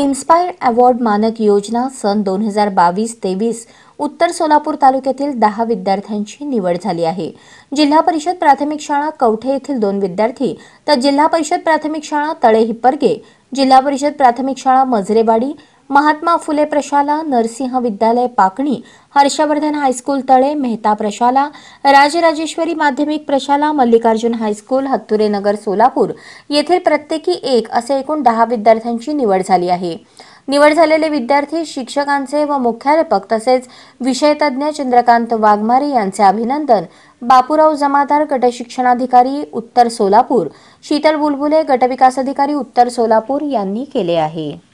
inspire award मानक योजना सन दोन हजार बावीस तेवीस उत्तर सोलापूर तालुक्यातील दहा विद्यार्थ्यांची निवड झाली आहे जिल्हा परिषद प्राथमिक शाळा कवठे येथील दोन विद्यार्थी तर जिल्हा परिषद प्राथमिक शाळा तळे हिप्परगे जिल्हा परिषद प्राथमिक शाळा मजरेवाडी महात्मा फुले प्रशाला नरसिंह विद्यालय पाकणी हर्षवर्धन हायस्कूल तळे मेहता प्रशाला राजराजेश्वरी माध्यमिक प्रशाला मल्लिकार्जुन हायस्कूल हत्तुरे नगर सोलापूर येथील प्रत्येकी एक असे एकूण दहा विद्यार्थ्यांची निवड झाली आहे निवड झालेले विद्यार्थी शिक्षकांचे व मुख्याध्यापक तसेच विषयतज्ञ चंद्रकांत वाघमारे यांचे अभिनंदन बापूराव जमादार गटशिक्षणाधिकारी उत्तर सोलापूर शीतल बुलबुले गटविकास अधिकारी उत्तर सोलापूर यांनी केले आहे